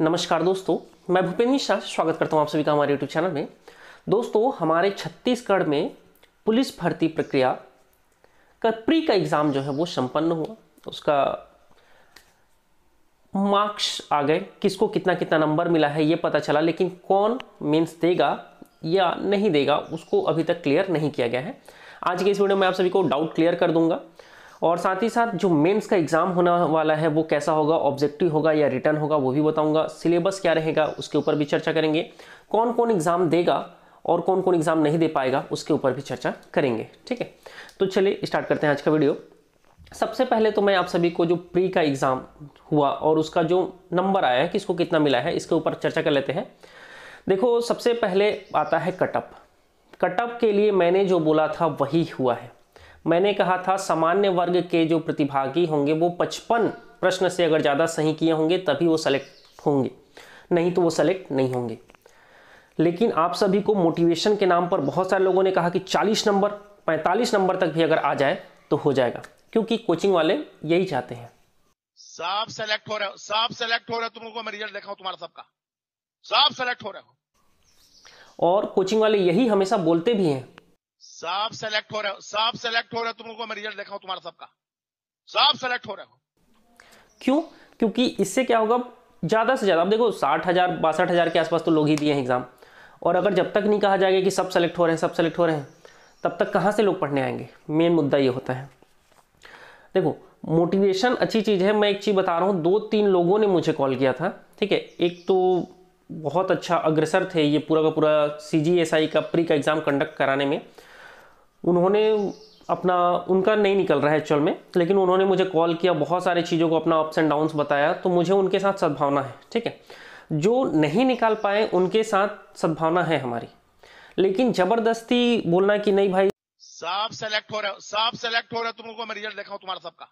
नमस्कार दोस्तों मैं भूपेन्द्र मिश्रा स्वागत करता हूँ आप सभी का हमारे यूट्यूब चैनल में दोस्तों हमारे छत्तीसगढ़ में पुलिस भर्ती प्रक्रिया का प्री का एग्ज़ाम जो है वो संपन्न हुआ उसका मार्क्स आ गए किसको कितना कितना नंबर मिला है ये पता चला लेकिन कौन मीन्स देगा या नहीं देगा उसको अभी तक क्लियर नहीं किया गया है आज के इस वीडियो में आप सभी को डाउट क्लियर कर दूंगा और साथ ही साथ जो मेंस का एग्ज़ाम होने वाला है वो कैसा होगा ऑब्जेक्टिव होगा या रिटर्न होगा वो भी बताऊंगा सिलेबस क्या रहेगा उसके ऊपर भी चर्चा करेंगे कौन कौन एग्ज़ाम देगा और कौन कौन एग्ज़ाम नहीं दे पाएगा उसके ऊपर भी चर्चा करेंगे ठीक है तो चलिए स्टार्ट करते हैं आज का वीडियो सबसे पहले तो मैं आप सभी को जो प्री का एग्ज़ाम हुआ और उसका जो नंबर आया है कि इसको कितना मिला है इसके ऊपर चर्चा कर लेते हैं देखो सबसे पहले आता है कटअप कटअप के लिए मैंने जो बोला था वही हुआ है मैंने कहा था सामान्य वर्ग के जो प्रतिभागी होंगे वो पचपन प्रश्न से अगर ज़्यादा सही किए होंगे तभी वो सेलेक्ट होंगे नहीं तो वो सेलेक्ट नहीं होंगे लेकिन आप सभी को मोटिवेशन के नाम पर बहुत सारे लोगों ने कहा कि 40 नंबर 45 नंबर तक भी अगर आ जाए तो हो जाएगा क्योंकि कोचिंग वाले यही चाहते हैं साफ सेलेक्ट हो रहे हो साफ सेलेक्ट हो रहे हो तुम लोगों मैं रिजल्ट देखा तुम्हारा सबका साफ सेलेक्ट हो रहे हो और कोचिंग वाले यही हमेशा बोलते भी हैं सब सेलेक्ट हो रहे हो सब सेलेक्ट हो रहे हो तुम लोग को मैं रिजल्ट देखा तुम्हारा सबका सब सेलेक्ट हो रहे हो क्यों क्योंकि इससे क्या होगा ज़्यादा से ज़्यादा देखो साठ हज़ार बासठ हज़ार के आसपास तो लोग ही दिए हैं एग्ज़ाम और अगर जब तक नहीं कहा जाएगा कि सब सेलेक्ट हो रहे हैं सब सेलेक्ट हो रहे हैं तब तक कहाँ से लोग पढ़ने आएंगे मेन मुद्दा ये होता है देखो मोटिवेशन अच्छी चीज़ है मैं एक चीज़ बता रहा हूँ दो तीन लोगों ने मुझे कॉल किया था ठीक है एक तो बहुत अच्छा अग्रसर थे ये पूरा का पूरा सी का प्री का एग्ज़ाम कंडक्ट कराने में उन्होंने अपना उनका नहीं निकल रहा है एक्चुअल में लेकिन उन्होंने मुझे कॉल किया बहुत सारी चीज़ों को अपना अप्स एंड डाउन्स बताया तो मुझे उनके साथ सद्भावना है ठीक है जो नहीं निकाल पाए उनके साथ सद्भावना है हमारी लेकिन जबरदस्ती बोलना कि नहीं भाई सब सेलेक्ट हो रहे हो सब सेलेक्ट हो रहे हो तुम मैं रिजल्ट देखा तुम्हारा सबका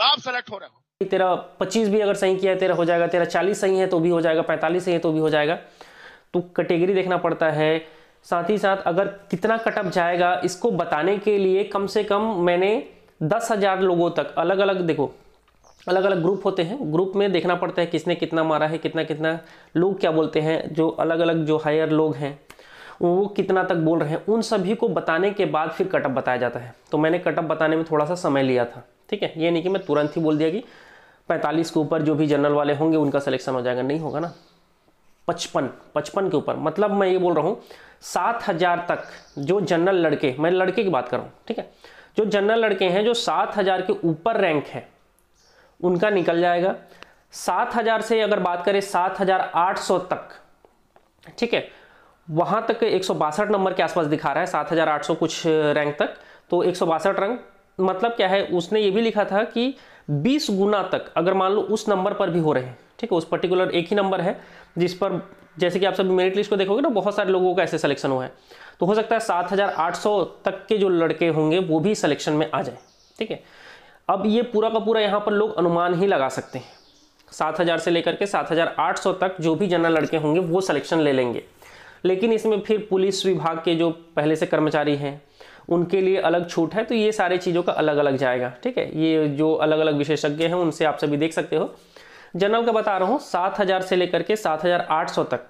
सब सेलेक्ट हो रहे हो तेरा पच्चीस भी अगर सही किया है तेरा हो जाएगा तेरा चालीस सही है तो भी हो जाएगा पैंतालीस सही है तो भी हो जाएगा तो कैटेगरी देखना पड़ता है साथ ही साथ अगर कितना कटअप जाएगा इसको बताने के लिए कम से कम मैंने दस हज़ार लोगों तक अलग अलग देखो अलग अलग ग्रुप होते हैं ग्रुप में देखना पड़ता है किसने कितना मारा है कितना कितना लोग क्या बोलते हैं जो अलग अलग जो हायर लोग हैं वो कितना तक बोल रहे हैं उन सभी को बताने के बाद फिर कटअप बताया जाता है तो मैंने कटअप बताने में थोड़ा सा समय लिया था ठीक है ये नहीं कि मैं तुरंत ही बोल दिया कि पैंतालीस के ऊपर जो भी जनरल वाले होंगे उनका सिलेक्शन हो जाएगा नहीं होगा ना पचपन पचपन के ऊपर मतलब मैं ये बोल रहा हूँ सात हज़ार तक जो जनरल लड़के मैं लड़के की बात कर रहा हूँ ठीक है जो जनरल लड़के हैं जो सात हज़ार के ऊपर रैंक है उनका निकल जाएगा सात हज़ार से अगर बात करें सात हज़ार आठ सौ तक ठीक है वहाँ तक एक सौ बासठ नंबर के आसपास दिखा रहा है सात हज़ार आठ सौ कुछ रैंक तक तो एक सौ बासठ रैंक मतलब क्या है उसने ये भी लिखा था कि बीस गुना तक अगर मान लो उस नंबर पर भी हो रहे हैं ठीक है उस पर्टिकुलर एक ही नंबर है जिस पर जैसे कि आप सभी मेरिट लिस्ट को देखोगे ना बहुत सारे लोगों का ऐसे सिलेक्शन हुआ है तो हो सकता है 7,800 तक के जो लड़के होंगे वो भी सिलेक्शन में आ जाए ठीक है अब ये पूरा का पूरा यहाँ पर लोग अनुमान ही लगा सकते हैं 7,000 से लेकर के 7,800 तक जो भी जनरल लड़के होंगे वो सिलेक्शन ले लेंगे लेकिन इसमें फिर पुलिस विभाग के जो पहले से कर्मचारी हैं उनके लिए अलग छूट है तो ये सारी चीज़ों का अलग अलग जाएगा ठीक है ये जो अलग अलग विशेषज्ञ हैं उनसे आप सभी देख सकते हो जनरल का बता रहा हूँ सात हज़ार से लेकर के सात हज़ार आठ सौ तक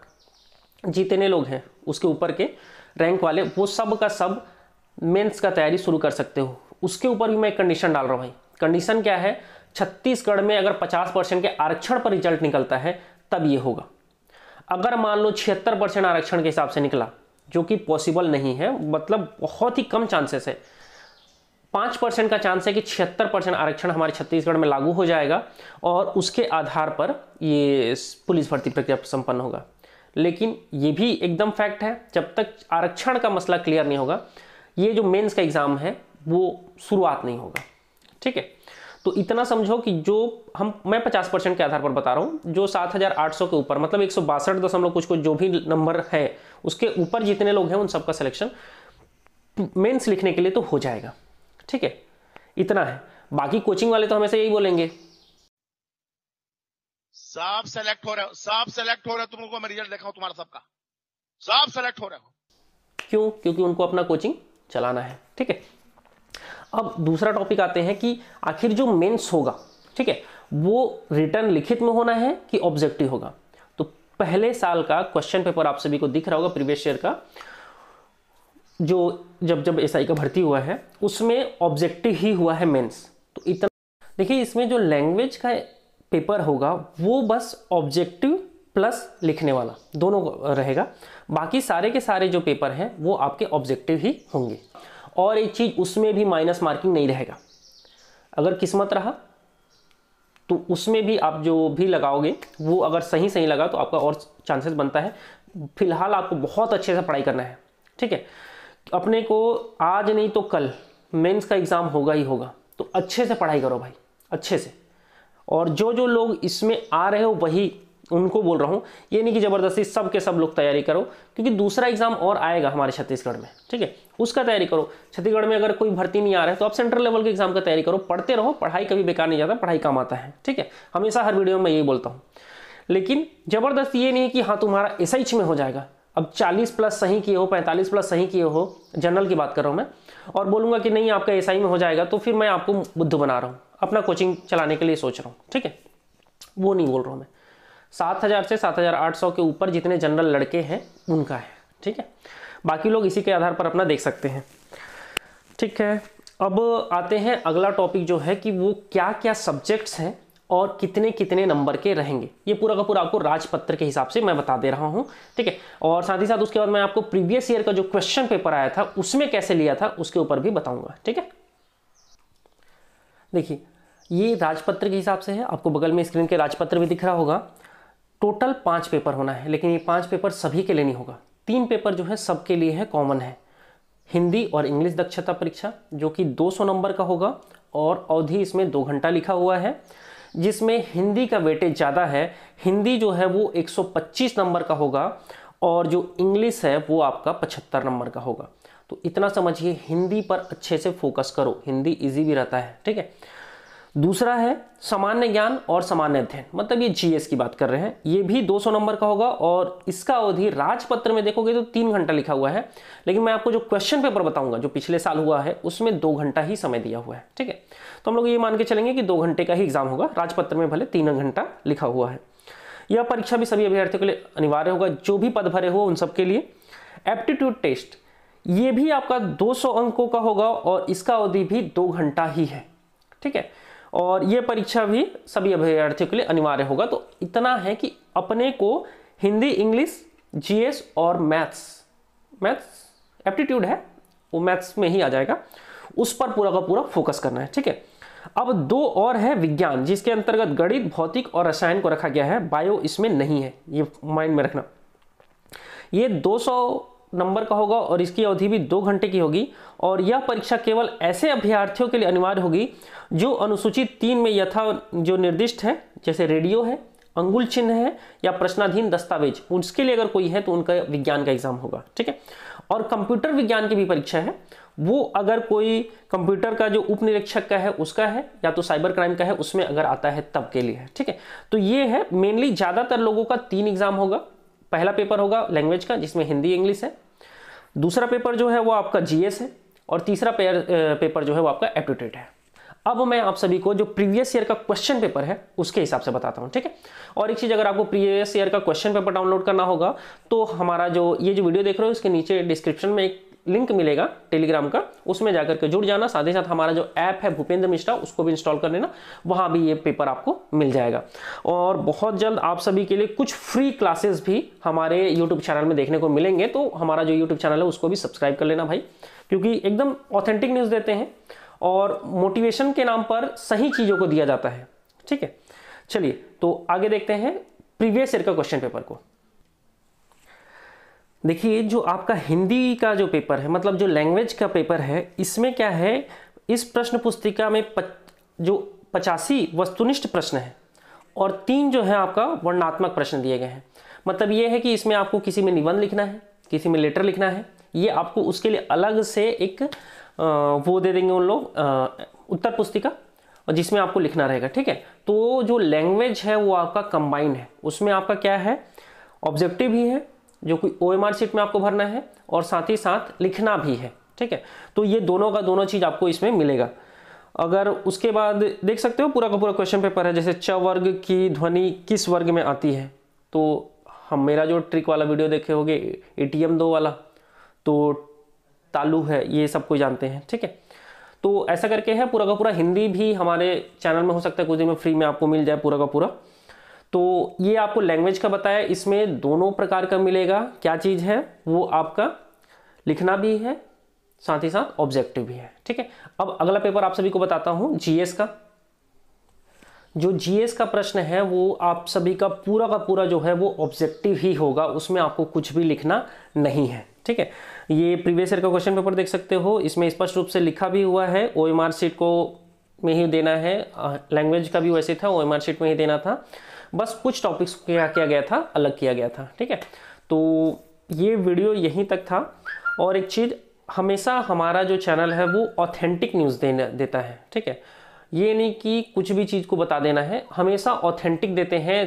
जितने लोग हैं उसके ऊपर के रैंक वाले वो सब का सब मेंस का तैयारी शुरू कर सकते हो उसके ऊपर भी मैं एक कंडीशन डाल रहा हूँ भाई कंडीशन क्या है छत्तीसगढ़ में अगर पचास परसेंट के आरक्षण पर रिजल्ट निकलता है तब ये होगा अगर मान लो छिहत्तर परसेंट आरक्षण के हिसाब से निकला जो कि पॉसिबल नहीं है मतलब बहुत ही कम चांसेस है पाँच परसेंट का चांस है कि छिहत्तर परसेंट आरक्षण हमारे छत्तीसगढ़ में लागू हो जाएगा और उसके आधार पर ये पुलिस भर्ती प्रक्रिया संपन्न होगा लेकिन ये भी एकदम फैक्ट है जब तक आरक्षण का मसला क्लियर नहीं होगा ये जो मेंस का एग्ज़ाम है वो शुरुआत नहीं होगा ठीक है तो इतना समझो कि जो हम मैं पचास परसेंट के आधार पर बता रहा हूँ जो सात हज़ार आठ सौ के ऊपर मतलब एक सौ बासठ दशमलव कुछ को जो भी नंबर है उसके ऊपर जितने लोग हैं उन सबका सिलेक्शन मेंस लिखने के लिए तो हो जाएगा ठीक है इतना है बाकी कोचिंग वाले तो हमेशा यही बोलेंगे सब सेलेक्ट हो रहे हो सब सेलेक्ट हो रहे हो तुम लोगों मैं रिजल्ट देखा तुम्हारा सबका सब सेलेक्ट हो रहे हो क्यों क्योंकि उनको अपना कोचिंग चलाना है ठीक है अब दूसरा टॉपिक आते हैं कि आखिर जो मेंस होगा ठीक है वो रिटर्न लिखित में होना है कि ऑब्जेक्टिव होगा तो पहले साल का क्वेश्चन पेपर आप सभी को दिख रहा होगा प्रीवियस ईयर का जो जब जब एस का भर्ती हुआ है उसमें ऑब्जेक्टिव ही हुआ है मेंस तो इतना देखिए इसमें जो लैंग्वेज का पेपर होगा वो बस ऑब्जेक्टिव प्लस लिखने वाला दोनों रहेगा बाकी सारे के सारे जो पेपर हैं वो आपके ऑब्जेक्टिव ही होंगे और एक चीज़ उसमें भी माइनस मार्किंग नहीं रहेगा अगर किस्मत रहा तो उसमें भी आप जो भी लगाओगे वो अगर सही सही लगा तो आपका और चांसेस बनता है फिलहाल आपको बहुत अच्छे से पढ़ाई करना है ठीक है अपने को आज नहीं तो कल मेंस का एग्ज़ाम होगा ही होगा तो अच्छे से पढ़ाई करो भाई अच्छे से और जो जो लोग इसमें आ रहे हो वही उनको बोल रहा हूँ ये नहीं कि ज़बरदस्ती सब के सब लोग तैयारी करो क्योंकि दूसरा एग्ज़ाम और आएगा हमारे छत्तीसगढ़ में ठीक है उसका तैयारी करो छत्तीसगढ़ में अगर कोई भर्ती नहीं आ रहा है तो आप सेंट्रल लेवल के एग्ज़ाम का तैयारी करो पढ़ते रहो पढ़ाई कभी बेकार नहीं जाता पढ़ाई काम आता है ठीक है हमेशा हर वीडियो में यही बोलता हूँ लेकिन ज़बरदस्ती ये नहीं कि हाँ तुम्हारा एस में हो जाएगा अब 40 प्लस सही किए हो 45 प्लस सही किए हो जनरल की बात कर रहा हूँ मैं और बोलूँगा कि नहीं आपका एसआई में हो जाएगा तो फिर मैं आपको बुद्ध बना रहा हूँ अपना कोचिंग चलाने के लिए सोच रहा हूँ ठीक है वो नहीं बोल रहा हूँ मैं सात हज़ार से सात हज़ार आठ सौ के ऊपर जितने जनरल लड़के हैं उनका है ठीक है बाकी लोग इसी के आधार पर अपना देख सकते हैं ठीक है अब आते हैं अगला टॉपिक जो है कि वो क्या क्या सब्जेक्ट्स हैं और कितने कितने नंबर के रहेंगे ये पूरा का पूरा आपको राजपत्र के हिसाब से मैं बता दे रहा हूँ ठीक है और साथ ही साथ उसके बाद मैं आपको प्रीवियस ईयर का जो क्वेश्चन पेपर आया था उसमें कैसे लिया था उसके ऊपर भी बताऊंगा ठीक है देखिए ये राजपत्र के हिसाब से है आपको बगल में स्क्रीन के राजपत्र भी दिख रहा होगा टोटल पाँच पेपर होना है लेकिन ये पाँच पेपर सभी के लिए नहीं होगा तीन पेपर जो है सबके लिए है कॉमन है हिंदी और इंग्लिश दक्षता परीक्षा जो कि 200 नंबर का होगा और अवधि इसमें दो घंटा लिखा हुआ है जिसमें हिंदी का वेटेज ज़्यादा है हिंदी जो है वो 125 नंबर का होगा और जो इंग्लिश है वो आपका 75 नंबर का होगा तो इतना समझिए हिंदी पर अच्छे से फोकस करो हिंदी इजी भी रहता है ठीक है दूसरा है सामान्य ज्ञान और सामान्य अध्ययन मतलब ये जीएस की बात कर रहे हैं ये भी 200 नंबर का होगा और इसका अवधि राजपत्र में देखोगे तो तीन घंटा लिखा हुआ है लेकिन मैं आपको जो क्वेश्चन पेपर बताऊंगा जो पिछले साल हुआ है उसमें दो घंटा ही समय दिया हुआ है ठीक है तो हम लोग ये मान के चलेंगे कि दो घंटे का ही एग्जाम होगा राजपत्र में भले तीन घंटा लिखा हुआ है यह परीक्षा भी सभी अभ्यर्थियों के लिए अनिवार्य होगा जो भी पद भरे हो उन सबके लिए एप्टीट्यूड टेस्ट ये भी आपका 200 अंकों का होगा और इसका अवधि भी दो घंटा ही है ठीक है और ये परीक्षा भी सभी अभ्यर्थियों के लिए अनिवार्य होगा तो इतना है कि अपने को हिंदी इंग्लिश जीएस और मैथ्स मैथ्स एप्टीट्यूड है वो मैथ्स में ही आ जाएगा उस पर पूरा का पूरा फोकस करना है ठीक है अब दो और है विज्ञान जिसके अंतर्गत गणित भौतिक और रसायन को रखा गया है बायो इसमें नहीं है ये माइंड में रखना ये नंबर का होगा और इसकी अवधि भी दो घंटे की होगी और यह परीक्षा केवल ऐसे अभ्यर्थियों के लिए अनिवार्य होगी जो अनुसूचित तीन में यथा जो निर्दिष्ट है जैसे रेडियो है अंगुल चिन्ह है या प्रश्नाधीन दस्तावेज उसके लिए अगर कोई है तो उनका विज्ञान का एग्जाम होगा ठीक है और कंप्यूटर विज्ञान की भी परीक्षा है वो अगर कोई कंप्यूटर का जो उप निरीक्षक का है उसका है या तो साइबर क्राइम का है उसमें अगर आता है तब के लिए है ठीक है तो ये है मेनली ज़्यादातर लोगों का तीन एग्जाम होगा पहला पेपर होगा लैंग्वेज का जिसमें हिंदी इंग्लिश है दूसरा पेपर जो है वो आपका जीएस है और तीसरा पेयर पेपर जो है वो आपका एप्टीट्यूड है अब मैं आप सभी को जो प्रीवियस ईयर का क्वेश्चन पेपर है उसके हिसाब से बताता हूं ठीक है और एक चीज़ अगर आपको प्रीवियस ईयर का क्वेश्चन पेपर डाउनलोड करना होगा तो हमारा जो ये जो वीडियो देख रहे हो इसके नीचे डिस्क्रिप्शन में एक लिंक मिलेगा टेलीग्राम का उसमें जाकर के जुड़ जाना साथ ही साथ हमारा जो ऐप है भूपेंद्र मिश्रा उसको भी इंस्टॉल कर लेना वहाँ भी ये पेपर आपको मिल जाएगा और बहुत जल्द आप सभी के लिए कुछ फ्री क्लासेस भी हमारे यूट्यूब चैनल में देखने को मिलेंगे तो हमारा जो यूट्यूब चैनल है उसको भी सब्सक्राइब कर लेना भाई क्योंकि एकदम ऑथेंटिक न्यूज़ देते हैं और मोटिवेशन के नाम पर सही चीज़ों को दिया जाता है ठीक है चलिए तो आगे देखते हैं प्रीवियस ईयर का क्वेश्चन पेपर को देखिए जो आपका हिंदी का जो पेपर है मतलब जो लैंग्वेज का पेपर है इसमें क्या है इस प्रश्न पुस्तिका में पच, जो पचासी वस्तुनिष्ठ प्रश्न है और तीन जो है आपका वर्णात्मक प्रश्न दिए गए हैं मतलब ये है कि इसमें आपको किसी में निबंध लिखना है किसी में लेटर लिखना है ये आपको उसके लिए अलग से एक वो दे देंगे उन लोग उत्तर पुस्तिका और जिसमें आपको लिखना रहेगा ठीक है तो जो लैंग्वेज है वो आपका कंबाइंड है उसमें आपका क्या है ऑब्जेक्टिव भी है जो कि ओ शीट में आपको भरना है और साथ ही साथ लिखना भी है ठीक है तो ये दोनों का दोनों चीज़ आपको इसमें मिलेगा अगर उसके बाद देख सकते हो पूरा का पूरा क्वेश्चन पेपर है जैसे च वर्ग की ध्वनि किस वर्ग में आती है तो हम मेरा जो ट्रिक वाला वीडियो देखे होगे ए टी एम दो वाला तो तालु है ये सब कोई जानते हैं ठीक है तो ऐसा करके है पूरा का पूरा हिंदी भी हमारे चैनल में हो सकता है कुछ दिन में फ्री में आपको मिल जाए पूरा का पूरा तो ये आपको लैंग्वेज का बताया इसमें दोनों प्रकार का मिलेगा क्या चीज़ है वो आपका लिखना भी है साथ ही साथ ऑब्जेक्टिव भी है ठीक है अब अगला पेपर आप सभी को बताता हूं जीएस का जो जीएस का प्रश्न है वो आप सभी का पूरा का पूरा जो है वो ऑब्जेक्टिव ही होगा उसमें आपको कुछ भी लिखना नहीं है ठीक है ये प्रीवियस ईयर का क्वेश्चन पेपर देख सकते हो इसमें स्पष्ट रूप से लिखा भी हुआ है ओ एम आर सीट को में ही देना है लैंग्वेज का भी वैसे था ओ एम आर सीट में ही देना था बस कुछ टॉपिक्स को क्या किया गया था अलग किया गया था ठीक है तो ये वीडियो यहीं तक था और एक चीज़ हमेशा हमारा जो चैनल है वो ऑथेंटिक न्यूज़ देने देता है ठीक है ये नहीं कि कुछ भी चीज़ को बता देना है हमेशा ऑथेंटिक देते हैं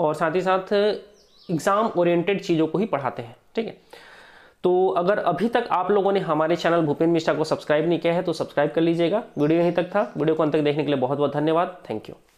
और साथ ही साथ एग्ज़ाम ओरिएंटेड चीज़ों को ही पढ़ाते हैं ठीक है तो अगर अभी तक आप लोगों ने हमारे चैनल भूपेंद्र मिश्रा को सब्सक्राइब नहीं किया है तो सब्सक्राइब कर लीजिएगा वीडियो यहीं तक था वीडियो को अंत तक देखने के लिए बहुत बहुत धन्यवाद थैंक यू